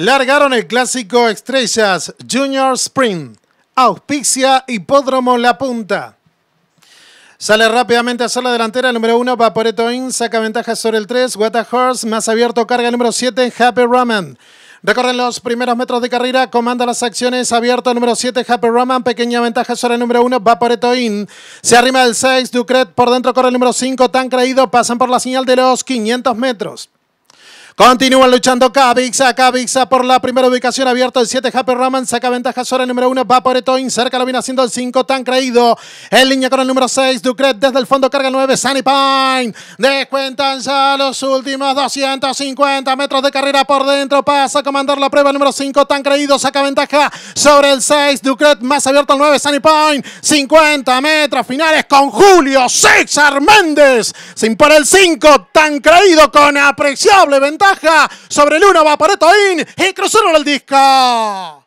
Largaron el clásico Estrellas Junior Sprint. Auspicia Hipódromo La Punta. Sale rápidamente a la delantera el número uno Vaporeto In. Saca ventaja sobre el 3, Weta Horse. Más abierto, carga el número 7, Happy Roman. Recorren los primeros metros de carrera, comanda las acciones, abierto número 7, Happy Roman, pequeña ventaja sobre el número 1, Vaporeto Se arrima el 6, Ducret, por dentro corre el número 5, tan creído, pasan por la señal de los 500 metros. Continúan luchando Kavixa. Kavixa por la primera ubicación abierta. El 7 Happy Roman. saca ventaja sobre el número 1. Vaporetoin cerca lo viene haciendo el 5. Tan creído. En línea con el número 6. Ducret desde el fondo carga el 9. Sunny Pine. Descuentan ya los últimos 250 metros de carrera por dentro. Pasa a comandar la prueba el número 5. Tan creído saca ventaja sobre el 6. Ducret más abierto el 9. Sunny Pine. 50 metros finales con Julio 6 Arméndez. Sin por el 5. Tan creído con apreciable ventaja sobre el 1 va Paretoín y cruzaron el disco.